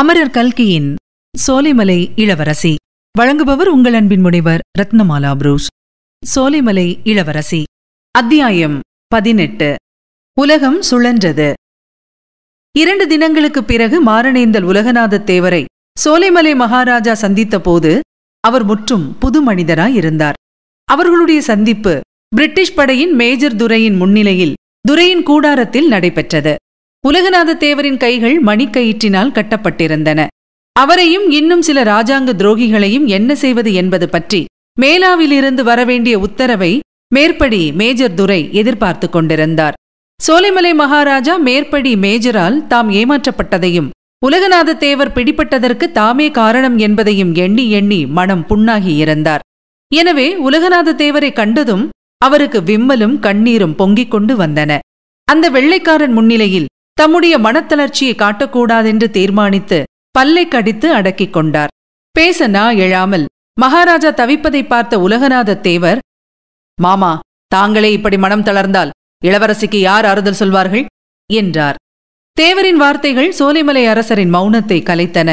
அமரர் கல்கியின் சோலைமலை இளவரசி வழங்குபவர் உங்கள் அன்பின் முனைவர் ரத்னமாலா புரூஸ் சோலைமலை இளவரசி அத்தியாயம் பதினெட்டு உலகம் சுழன்றது இரண்டு தினங்களுக்குப் பிறகு மாரணேந்தல் உலகநாத தேவரை சோலைமலை மகாராஜா சந்தித்த போது அவர் முற்றும் புது மனிதராயிருந்தார் அவர்களுடைய சந்திப்பு பிரிட்டிஷ் படையின் மேஜர் துரையின் முன்னிலையில் துரையின் கூடாரத்தில் நடைபெற்றது உலகநாத தேவரின் கைகள் மணிக்கயிற்றினால் கட்டப்பட்டிருந்தன அவரையும் இன்னும் சில ராஜாங்க துரோகிகளையும் என்ன செய்வது என்பது பற்றி மேலாவிலிருந்து வரவேண்டிய உத்தரவை மேற்படி மேஜர் துரை எதிர்பார்த்து கொண்டிருந்தார் சோலைமலை மகாராஜா மேற்படி மேஜரால் தாம் ஏமாற்றப்பட்டதையும் உலகநாத தேவர் பிடிபட்டதற்கு தாமே காரணம் என்பதையும் எண்ணி எண்ணி மனம் புண்ணாகி இருந்தார் எனவே உலகநாத தேவரை கண்டதும் அவருக்கு விம்மலும் கண்ணீரும் பொங்கிக் கொண்டு வந்தன அந்த வெள்ளைக்காரன் முன்னிலையில் தம்முடைய மனத்தளர்ச்சியை காட்டக்கூடாதென்று தீர்மானித்து பல்லை கடித்து அடக்கிக் கொண்டார் பேச நா எழாமல் மகாராஜா தவிப்பதை பார்த்த உலகநாத தேவர் மாமா தாங்களே இப்படி மனம் தளர்ந்தால் இளவரசிக்கு யார் ஆறுதல் சொல்வார்கள் என்றார் தேவரின் வார்த்தைகள் சோலைமலை அரசரின் மௌனத்தை கலைத்தன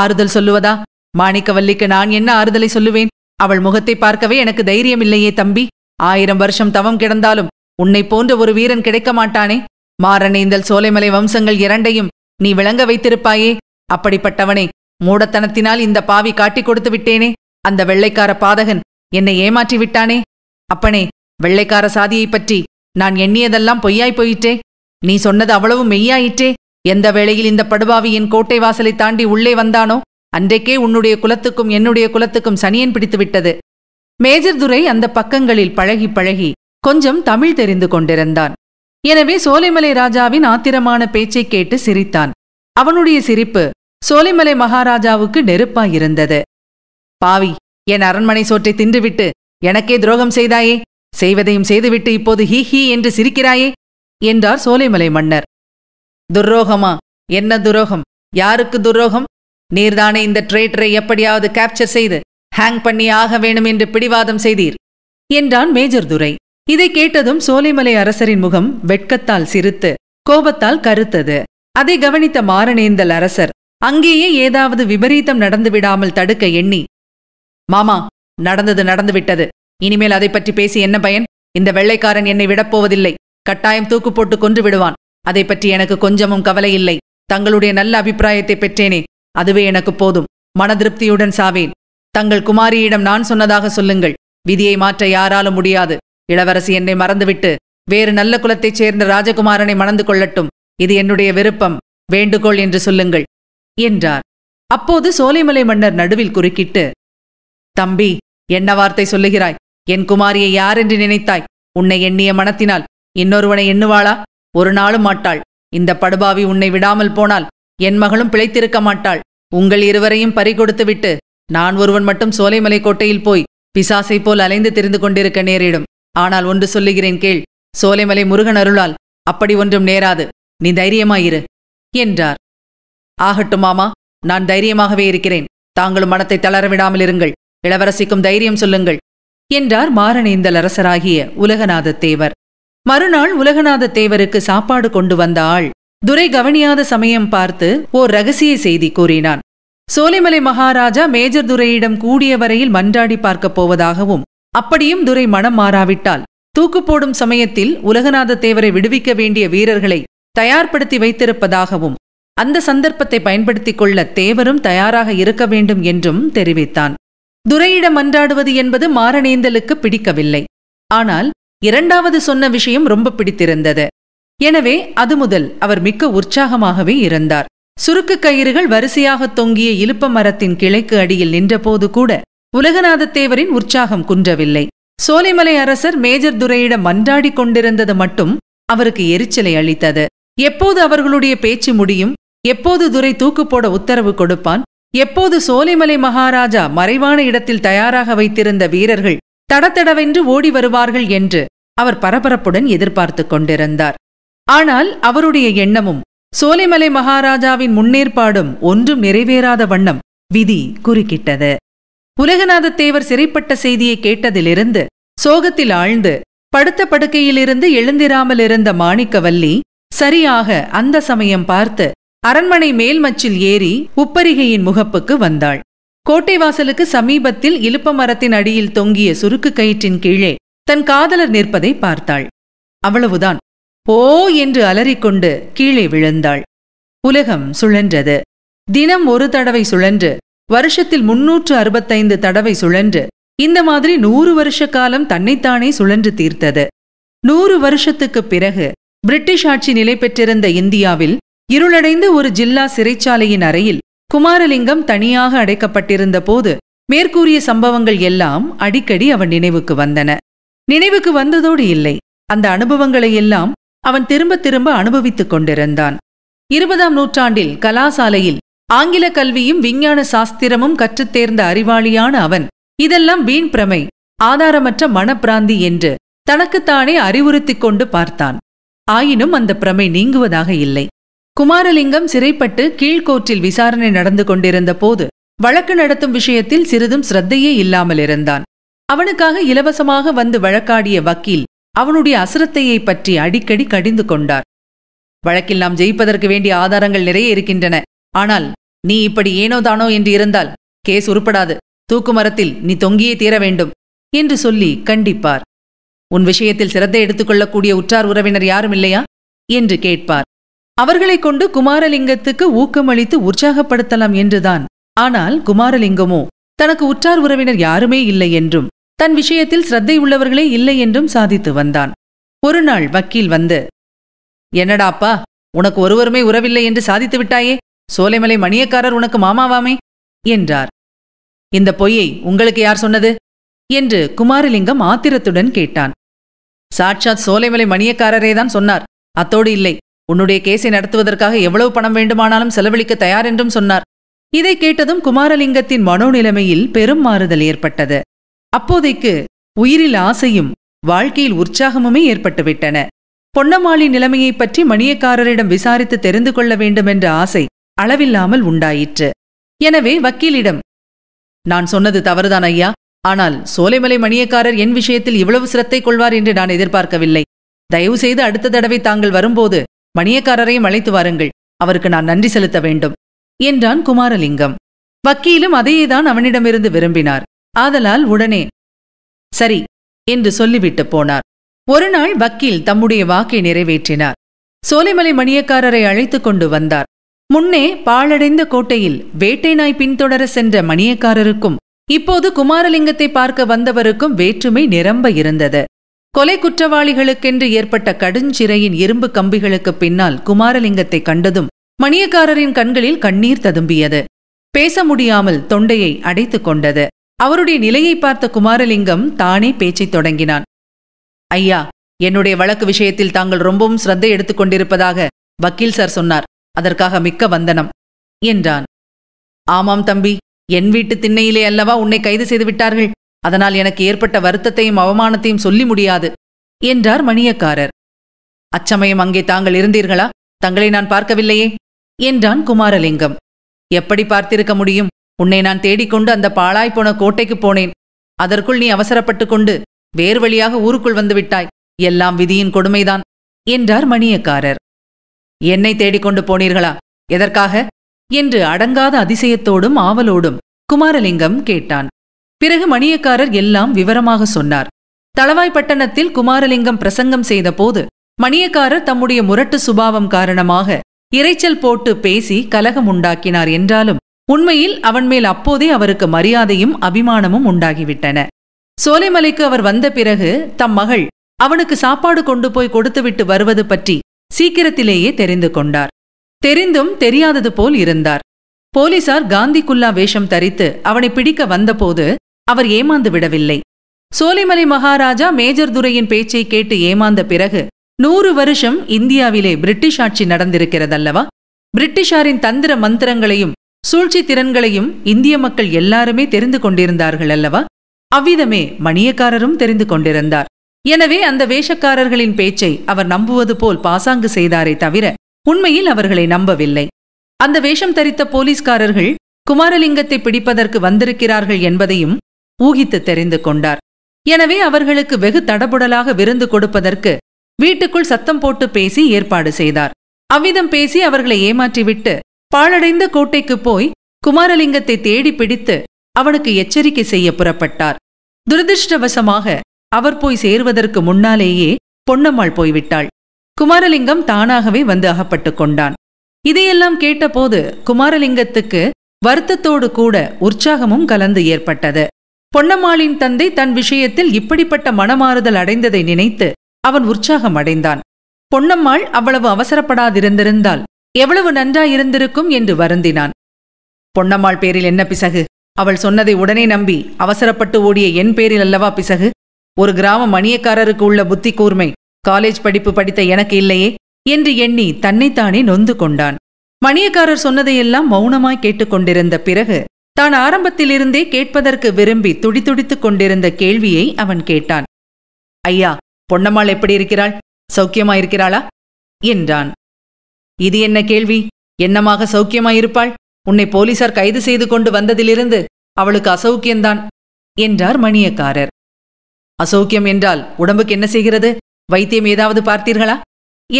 ஆறுதல் சொல்லுவதா மாணிக்கவல்லிக்கு நான் என்ன ஆறுதலை சொல்லுவேன் அவள் முகத்தை பார்க்கவே எனக்கு தைரியம் இல்லையே தம்பி ஆயிரம் வருஷம் தவம் கிடந்தாலும் உன்னை போன்ற ஒரு வீரன் கிடைக்க மாட்டானே மாரணேந்தல் சோலைமலை வம்சங்கள் இரண்டையும் நீ விளங்க வைத்திருப்பாயே அப்படிப்பட்டவனே மூடத்தனத்தினால் இந்த பாவி காட்டிக் கொடுத்து விட்டேனே அந்த வெள்ளைக்கார பாதகன் என்னை ஏமாற்றி விட்டானே அப்பனே வெள்ளைக்கார சாதியைப் பற்றி நான் எண்ணியதெல்லாம் பொய்யாய் போயிற்றே நீ சொன்னது அவ்வளவு மெய்யாயிற்றே எந்த வேளையில் இந்த படுபாவி என் கோட்டை வாசலை தாண்டி உள்ளே வந்தானோ அன்றைக்கே உன்னுடைய குலத்துக்கும் என்னுடைய குலத்துக்கும் சனியன் பிடித்து விட்டது மேஜர் துரை அந்த பக்கங்களில் பழகி பழகி கொஞ்சம் தமிழ் தெரிந்து கொண்டிருந்தான் எனவே சோலைமலை ராஜாவின் ஆத்திரமான பேச்சை கேட்டு சிரித்தான் அவனுடைய சிரிப்பு சோலைமலை மகாராஜாவுக்கு நெருப்பாயிருந்தது பாவி என் அரண்மனை சோற்றை தின்றுவிட்டு எனக்கே துரோகம் செய்தாயே செய்வதையும் செய்துவிட்டு இப்போது ஹீ ஹீ என்று சிரிக்கிறாயே என்றார் சோலைமலை மன்னர் துர்ரோகமா என்ன துரோகம் யாருக்கு துரோகம் நீர்தானே இந்த ட்ரேட்டரை எப்படியாவது கேப்சர் செய்து ஹேங் பண்ணி ஆக வேணும் என்று பிடிவாதம் செய்தீர் என்றான் மேஜர் துரை இதை கேட்டதும் சோலைமலை அரசரின் முகம் வெட்கத்தால் சிரித்து கோபத்தால் கருத்தது அதை கவனித்த மாரணேந்தல் அரசர் அங்கேயே ஏதாவது விபரீதம் நடந்துவிடாமல் தடுக்க எண்ணி மாமா நடந்தது நடந்துவிட்டது இனிமேல் அதை பற்றி பேசி என்ன பயன் இந்த வெள்ளைக்காரன் என்னை விடப்போவதில்லை கட்டாயம் தூக்கு போட்டு கொன்று விடுவான் அதை பற்றி எனக்கு கொஞ்சமும் கவலை இல்லை தங்களுடைய நல்ல அபிப்பிராயத்தை பெற்றேனே அதுவே எனக்கு போதும் மனதிருப்தியுடன் சாவேன் தங்கள் குமாரியிடம் நான் சொன்னதாக சொல்லுங்கள் விதியை மாற்ற யாராலும் முடியாது இளவரசி என்னை மறந்துவிட்டு வேறு நல்ல குலத்தைச் சேர்ந்த ராஜகுமாரனை மணந்து கொள்ளட்டும் இது என்னுடைய விருப்பம் வேண்டுகோள் என்று சொல்லுங்கள் என்றார் அப்போது சோலைமலை மன்னர் நடுவில் குறுக்கிட்டு தம்பி என்ன வார்த்தை சொல்லுகிறாய் என் குமாரியை யார் என்று நினைத்தாய் உன்னை எண்ணிய மனத்தினால் இன்னொருவனை எண்ணுவாளா ஒரு நாளும் மாட்டாள் இந்த படுபாவி உன்னை விடாமல் போனால் என் மகளும் பிழைத்திருக்க மாட்டாள் உங்கள் இருவரையும் பறிகொடுத்துவிட்டு நான் ஒருவன் மட்டும் சோலைமலை கோட்டையில் போய் பிசாசை போல் அலைந்து திரிந்து கொண்டிருக்க நேரிடும் ஆனால் ஒன்று சொல்லுகிறேன் கேள் சோலைமலை முருகன் அருளால் அப்படி ஒன்றும் நேராது நீ தைரியமாயிரு என்றார் ஆகட்டும் மாமா நான் தைரியமாகவே இருக்கிறேன் தாங்களும் மனத்தை தளர விடாமல் இருங்கள் இளவரசிக்கும் தைரியம் சொல்லுங்கள் என்றார் மாரணேந்தலரசராகிய உலகநாத தேவர் மறுநாள் உலகநாத தேவருக்கு சாப்பாடு கொண்டு வந்த ஆள் துரை கவனியாத சமயம் பார்த்து ஓர் ரகசிய செய்தி கூறினான் சோலைமலை மகாராஜா மேஜர் துரையிடம் கூடிய வரையில் மன்றாடி பார்க்கப் போவதாகவும் அப்படியும் துரை மனம் மாறாவிட்டால் தூக்கு போடும் சமயத்தில் உலகநாத தேவரை விடுவிக்க வேண்டிய வீரர்களை தயார்படுத்தி வைத்திருப்பதாகவும் அந்த சந்தர்ப்பத்தை பயன்படுத்திக் கொள்ள தேவரும் தயாராக இருக்க வேண்டும் என்றும் தெரிவித்தான் துரையிடம் மன்றாடுவது என்பது மாரணேந்தலுக்கு பிடிக்கவில்லை ஆனால் இரண்டாவது சொன்ன விஷயம் ரொம்ப பிடித்திருந்தது எனவே அது முதல் அவர் மிக்க உற்சாகமாகவே இருந்தார் சுருக்கு கயிறுகள் வரிசையாக தொங்கிய இலுப்ப மரத்தின் கிளைக்கு அடியில் நின்றபோது கூட உலகநாதத்தேவரின் உற்சாகம் குன்றவில்லை சோலைமலை அரசர் மேஜர் துரையிடம் மன்றாடி கொண்டிருந்தது மட்டும் அவருக்கு எரிச்சலை அளித்தது எப்போது அவர்களுடைய பேச்சு முடியும் எப்போது துரை தூக்கு போட உத்தரவு கொடுப்பான் எப்போது சோலைமலை மகாராஜா மறைவான இடத்தில் தயாராக வைத்திருந்த வீரர்கள் தடத்தடவென்று ஓடி வருவார்கள் என்று அவர் பரபரப்புடன் எதிர்பார்த்துக் கொண்டிருந்தார் ஆனால் அவருடைய எண்ணமும் சோலைமலை மகாராஜாவின் முன்னேற்பாடும் ஒன்றும் நிறைவேறாத வண்ணம் விதி குறுக்கிட்டது உலகநாத தேவர் சிறைப்பட்ட செய்தியை கேட்டதிலிருந்து சோகத்தில் ஆழ்ந்து படுத்த படுக்கையிலிருந்து எழுந்திராமல் இருந்த மாணிக்கவல்லி சரியாக அந்த சமயம் பார்த்து அரண்மனை மேல்மச்சில் ஏறி உப்பரிகையின் முகப்புக்கு வந்தாள் கோட்டை வாசலுக்கு சமீபத்தில் இலுப்ப மரத்தின் அடியில் தொங்கிய சுருக்கு கயிற்றின் கீழே தன் காதலர் நிற்பதை பார்த்தாள் அவ்வளவுதான் ஓ என்று அலறிக்கொண்டு கீழே விழுந்தாள் உலகம் சுழன்றது தினம் ஒரு தடவை சுழன்று வருஷத்தில் முன்னூற்று அறுபத்தைந்து தடவை சுழன்று இந்த மாதிரி நூறு வருஷ காலம் தன்னைத்தானே சுழன்று தீர்த்தது நூறு வருஷத்துக்குப் பிறகு பிரிட்டிஷ் ஆட்சி நிலை பெற்றிருந்த இந்தியாவில் இருளடைந்த ஒரு ஜில்லா சிறைச்சாலையின் அறையில் குமாரலிங்கம் தனியாக அடைக்கப்பட்டிருந்த போது மேற்கூறிய சம்பவங்கள் எல்லாம் அடிக்கடி அவன் நினைவுக்கு வந்தன நினைவுக்கு வந்ததோடு இல்லை அந்த அனுபவங்களை எல்லாம் அவன் திரும்ப திரும்ப அனுபவித்துக் கொண்டிருந்தான் இருபதாம் நூற்றாண்டில் கலாசாலையில் ஆங்கில கல்வியும் விஞ்ஞான சாஸ்திரமும் கற்றுத் தேர்ந்த அறிவாளியான அவன் இதெல்லாம் வீண் பிரமை ஆதாரமற்ற மனப்பிராந்தி என்று தனக்குத்தானே அறிவுறுத்திக் கொண்டு பார்த்தான் ஆயினும் அந்த பிரமை நீங்குவதாக இல்லை குமாரலிங்கம் சிறைப்பட்டு கீழ்கோற்றில் விசாரணை நடந்து கொண்டிருந்த போது வழக்கு நடத்தும் விஷயத்தில் சிறிதும் சிரத்தையே இல்லாமல் இருந்தான் அவனுக்காக இலவசமாக வந்து வழக்காடிய வக்கீல் அவனுடைய அசிரத்தையை பற்றி அடிக்கடி கடிந்து கொண்டார் வழக்கில் நாம் ஜெயிப்பதற்கு வேண்டிய ஆதாரங்கள் நிறைய இருக்கின்றன ஆனால் நீ இப்படி ஏனோதானோ என்று இருந்தால் கேஸ் உருப்படாது தூக்கு மரத்தில் நீ தொங்கியே தீர வேண்டும் என்று சொல்லி கண்டிப்பார் உன் விஷயத்தில் சிரத்தை எடுத்துக்கொள்ளக்கூடிய உற்றார் உறவினர் யாரும் இல்லையா என்று கேட்பார் அவர்களை கொண்டு குமாரலிங்கத்துக்கு ஊக்கமளித்து உற்சாகப்படுத்தலாம் என்றுதான் ஆனால் குமாரலிங்கமோ தனக்கு உற்றார் உறவினர் யாருமே இல்லை என்றும் தன் விஷயத்தில் சிரத்தை உள்ளவர்களே இல்லை என்றும் சாதித்து வந்தான் ஒரு நாள் வக்கீல் வந்து என்னடாப்பா உனக்கு ஒருவருமே உறவில்லை என்று சாதித்து விட்டாயே சோலைமலை மணியக்காரர் உனக்கு மாமாவாமே என்றார் இந்த பொய்யை உங்களுக்கு யார் சொன்னது என்று குமாரலிங்கம் ஆத்திரத்துடன் கேட்டான் சாட்சாத் சோலைமலை மணியக்காரரே தான் சொன்னார் அத்தோடு இல்லை உன்னுடைய கேஸை நடத்துவதற்காக எவ்வளவு பணம் வேண்டுமானாலும் செலவழிக்க தயார் என்றும் சொன்னார் இதை கேட்டதும் குமாரலிங்கத்தின் மனோநிலைமையில் பெரும் மாறுதல் ஏற்பட்டது அப்போதைக்கு உயிரில் ஆசையும் வாழ்க்கையில் உற்சாகமுமே ஏற்பட்டுவிட்டன பொன்னமாளி நிலைமையைப் பற்றி மணியக்காரரிடம் விசாரித்து தெரிந்து கொள்ள வேண்டும் என்ற ஆசை அளவில்லாமல் உண்டாயிற்று எனவே வக்கீலிடம் நான் சொன்னது தவறுதான் ஐயா ஆனால் சோலைமலை மணியக்காரர் என் விஷயத்தில் இவ்வளவு சிரத்தை கொள்வார் என்று நான் எதிர்பார்க்கவில்லை தயவு செய்து அடுத்த தடவை தாங்கள் வரும்போது மணியக்காரரையும் அழைத்து வாருங்கள் அவருக்கு நான் நன்றி செலுத்த வேண்டும் என்றான் குமாரலிங்கம் வக்கீலும் அதையேதான் அவனிடமிருந்து விரும்பினார் ஆதலால் உடனே சரி என்று சொல்லிவிட்டு போனார் ஒருநாள் வக்கீல் தம்முடைய வாக்கை நிறைவேற்றினார் சோலைமலை மணியக்காரரை அழைத்துக் கொண்டு வந்தார் முன்னே பாழடைந்த கோட்டையில் வேட்டை நாய் பின்தொடர சென்ற மணியக்காரருக்கும் இப்போது குமாரலிங்கத்தை பார்க்க வந்தவருக்கும் வேற்றுமை நிரம்ப இருந்தது கொலை குற்றவாளிகளுக்கென்று ஏற்பட்ட கடுஞ்சிறையின் இரும்பு கம்பிகளுக்கு பின்னால் குமாரலிங்கத்தை கண்டதும் மணியக்காரரின் கண்களில் கண்ணீர் ததும்பியது பேச முடியாமல் தொண்டையை அடைத்துக் கொண்டது அவருடைய நிலையை பார்த்த குமாரலிங்கம் தானே பேச்சைத் தொடங்கினான் ஐயா என்னுடைய வழக்கு விஷயத்தில் தாங்கள் ரொம்பவும் சிரத்தை எடுத்துக் கொண்டிருப்பதாக வக்கீல் சார் சொன்னார் அதற்காக மிக்க வந்தனம் என்றான் ஆமாம் தம்பி என் வீட்டுத் திண்ணையிலே அல்லவா உன்னை கைது செய்து விட்டார்கள் அதனால் எனக்கு ஏற்பட்ட வருத்தத்தையும் அவமானத்தையும் சொல்லி முடியாது என்றார் மணியக்காரர் அச்சமயம் அங்கே தாங்கள் இருந்தீர்களா தங்களை நான் பார்க்கவில்லையே என்றான் குமாரலிங்கம் எப்படி பார்த்திருக்க முடியும் உன்னை நான் தேடிக்கொண்டு அந்த பாழாய்ப்போன கோட்டைக்குப் போனேன் அதற்குள் நீ அவசரப்பட்டு கொண்டு வேறு வழியாக ஊருக்குள் வந்துவிட்டாய் எல்லாம் விதியின் கொடுமைதான் என்றார் மணியக்காரர் என்னை தேடிக்கொண்டு போனீர்களா எதற்காக என்று அடங்காத அதிசயத்தோடும் ஆவலோடும் குமாரலிங்கம் கேட்டான் பிறகு மணியக்காரர் எல்லாம் விவரமாக சொன்னார் தளவாய்ப்பட்டணத்தில் குமாரலிங்கம் பிரசங்கம் செய்தபோது மணியக்காரர் தம்முடைய முரட்டு சுபாவம் காரணமாக இறைச்சல் போட்டு பேசி கலகம் உண்டாக்கினார் என்றாலும் உண்மையில் அவன் மேல் அப்போதே அவருக்கு மரியாதையும் அபிமானமும் உண்டாகிவிட்டன சோலைமலைக்கு அவர் வந்த பிறகு தம் மகள் அவனுக்கு சாப்பாடு கொண்டு போய் கொடுத்துவிட்டு வருவது பற்றி சீக்கிரத்திலேயே தெரிந்து கொண்டார் தெரிந்தும் தெரியாதது போல் இருந்தார் போலீசார் காந்தி குல்லா வேஷம் தரித்து அவனை பிடிக்க வந்தபோது அவர் ஏமாந்து விடவில்லை சோலைமலை மகாராஜா மேஜர் துரையின் பேச்சை கேட்டு ஏமாந்த பிறகு நூறு வருஷம் இந்தியாவிலே பிரிட்டிஷ் ஆட்சி நடந்திருக்கிறதல்லவா பிரிட்டிஷாரின் தந்திர மந்திரங்களையும் சூழ்ச்சி திறன்களையும் இந்திய மக்கள் எல்லாருமே தெரிந்து கொண்டிருந்தார்கள் அல்லவா அவ்விதமே மணியக்காரரும் தெரிந்து கொண்டிருந்தார் எனவே அந்த வேஷக்காரர்களின் பேச்சை அவர் நம்புவது போல் பாசாங்கு செய்தாரே தவிர உண்மையில் அவர்களை நம்பவில்லை அந்த வேஷம் தரித்த போலீஸ்காரர்கள் குமாரலிங்கத்தை பிடிப்பதற்கு வந்திருக்கிறார்கள் என்பதையும் ஊகித்து தெரிந்து கொண்டார் எனவே அவர்களுக்கு வெகு தடபுடலாக விருந்து கொடுப்பதற்கு வீட்டுக்குள் சத்தம் போட்டு பேசி ஏற்பாடு செய்தார் அவ்விதம் பேசி அவர்களை ஏமாற்றிவிட்டு பாழடைந்த கோட்டைக்குப் போய் குமாரலிங்கத்தை தேடி பிடித்து அவனுக்கு எச்சரிக்கை செய்ய புறப்பட்டார் துரதிருஷ்டவசமாக அவர் போய் சேருவதற்கு முன்னாலேயே பொன்னம்மாள் போய்விட்டாள் குமாரலிங்கம் தானாகவே வந்து அகப்பட்டு கொண்டான் இதையெல்லாம் கேட்டபோது குமாரலிங்கத்துக்கு வருத்தத்தோடு கூட உற்சாகமும் கலந்து ஏற்பட்டது பொன்னம்மாளின் தந்தை தன் விஷயத்தில் இப்படிப்பட்ட மனமாறுதல் அடைந்ததை நினைத்து அவன் உற்சாகம் அடைந்தான் பொன்னம்மாள் அவ்வளவு அவசரப்படாதிருந்திருந்தால் எவ்வளவு நன்றாயிருந்திருக்கும் என்று வருந்தினான் பொன்னம்மாள் பேரில் என்ன பிசகு அவள் சொன்னதை உடனே நம்பி அவசரப்பட்டு ஓடிய என் பேரில் அல்லவா பிசகு ஒரு கிராம மணியக்காரருக்கு உள்ள புத்தி கூர்மை காலேஜ் படிப்பு படித்த எனக்கு இல்லையே என்று எண்ணி தன்னைத்தானே நொந்து கொண்டான் மணியக்காரர் சொன்னதையெல்லாம் மௌனமாய் கேட்டுக்கொண்டிருந்த பிறகு தான் ஆரம்பத்திலிருந்தே கேட்பதற்கு விரும்பி துடித்துடித்துக் கொண்டிருந்த கேள்வியை அவன் கேட்டான் ஐயா பொன்னம்மாள் எப்படி இருக்கிறாள் சௌக்கியமாயிருக்கிறாளா என்றான் இது என்ன கேள்வி என்னமாக சௌக்கியமாயிருப்பாள் உன்னை போலீசார் கைது செய்து கொண்டு வந்ததிலிருந்து அவளுக்கு அசௌக்கியந்தான் என்றார் மணியக்காரர் அசௌக்கியம் என்றால் உடம்புக்கு என்ன செய்கிறது வைத்தியம் ஏதாவது பார்த்தீர்களா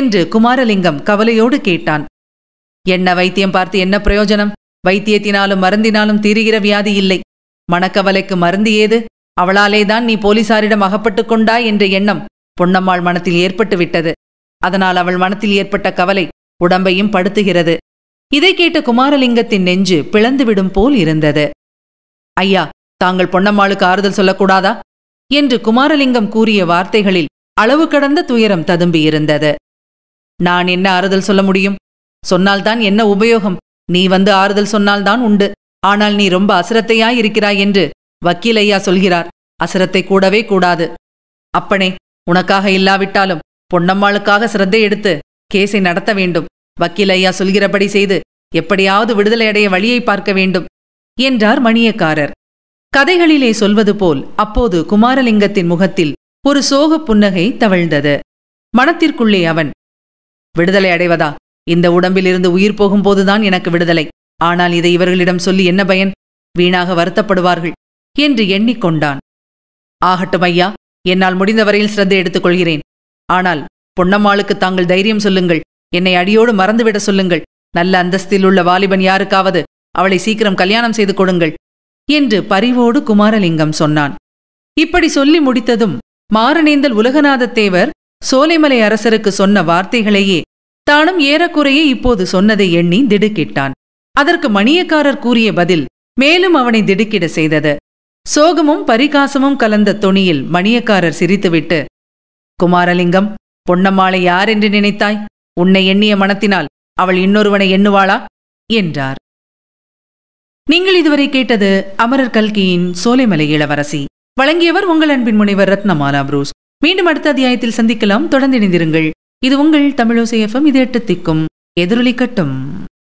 என்று குமாரலிங்கம் கவலையோடு கேட்டான் என்ன வைத்தியம் பார்த்து என்ன பிரயோஜனம் வைத்தியத்தினாலும் மருந்தினாலும் தீருகிற வியாதி இல்லை மனக்கவலைக்கு மருந்து ஏது அவளாலேதான் நீ போலீசாரிடம் அகப்பட்டுக் கொண்டாய் என்ற எண்ணம் பொன்னம்மாள் மனத்தில் ஏற்பட்டு விட்டது அதனால் அவள் மனத்தில் ஏற்பட்ட கவலை உடம்பையும் படுத்துகிறது இதை கேட்ட குமாரலிங்கத்தின் நெஞ்சு பிளந்துவிடும் போல் இருந்தது ஐயா தாங்கள் பொன்னம்மாளுக்கு ஆறுதல் சொல்லக்கூடாதா என்று குமாரலிங்கம் கூறிய வார்த்தைகளில் அளவு கடந்த துயரம் ததும்பியிருந்தது நான் என்ன ஆறுதல் சொல்ல முடியும் சொன்னால்தான் என்ன உபயோகம் நீ வந்து ஆறுதல் சொன்னால்தான் உண்டு ஆனால் நீ ரொம்ப அசிரத்தையாயிருக்கிறாய் என்று வக்கீலையா சொல்கிறார் அசிரத்தை கூடவே கூடாது அப்பனே உனக்காக இல்லாவிட்டாலும் பொன்னம்மாளுக்காக சிரத்தை எடுத்து கேசை நடத்த வேண்டும் வக்கீல் ஐயா சொல்கிறபடி செய்து எப்படியாவது விடுதலை அடைய வழியை பார்க்க வேண்டும் என்றார் மணியக்காரர் கதைகளிலே சொல்வது போல் அப்போது குமாரலிங்கத்தின் முகத்தில் ஒரு சோகப் புன்னகை தவழ்ந்தது மனத்திற்குள்ளே அவன் விடுதலை அடைவதா இந்த உடம்பிலிருந்து உயிர் போகும்போதுதான் எனக்கு விடுதலை ஆனால் இதை இவர்களிடம் சொல்லி என்ன பயன் வீணாக வருத்தப்படுவார்கள் என்று எண்ணிக்கொண்டான் ஆகட்டும் ஐயா என்னால் முடிந்தவரையில் சிரத்தை கொள்கிறேன் ஆனால் பொன்னம்மாளுக்கு தாங்கள் தைரியம் சொல்லுங்கள் என்னை அடியோடு மறந்துவிட சொல்லுங்கள் நல்ல அந்தஸ்தில் உள்ள வாலிபன் யாருக்காவது அவளை சீக்கிரம் கல்யாணம் செய்து கொடுங்கள் என்று பரிவோடு குமாரலிங்கம் சொன்னான் இப்படி சொல்லி முடித்ததும் மாரணேந்தல் உலகநாதத்தேவர் சோலைமலை அரசருக்கு சொன்ன வார்த்தைகளையே தானும் ஏறக்குறையே இப்போது சொன்னதை எண்ணி திடுக்கிட்டான் அதற்கு மணியக்காரர் கூறிய பதில் மேலும் அவனை திடுக்கிட செய்தது சோகமும் பரிகாசமும் கலந்த தொனியில் மணியக்காரர் சிரித்துவிட்டு குமாரலிங்கம் பொன்னம்மாளை யார் என்று நினைத்தாய் உன்னை எண்ணிய மனத்தினால் அவள் இன்னொருவனை எண்ணுவாளா என்றார் நீங்கள் இதுவரை கேட்டது அமரர் கல்கியின் சோலைமலை இளவரசி வழங்கியவர் உங்கள் அன்பின் முனைவர் ரத்னமாலா புரூஸ் மீண்டும் அடுத்த அத்தியாயத்தில் சந்திக்கலாம் தொடர்ந்து இணைந்திருங்கள் இது உங்கள் தமிழோசை எஃப்எம் இது எட்டு திக்கும் எதிரொலிக்கட்டும்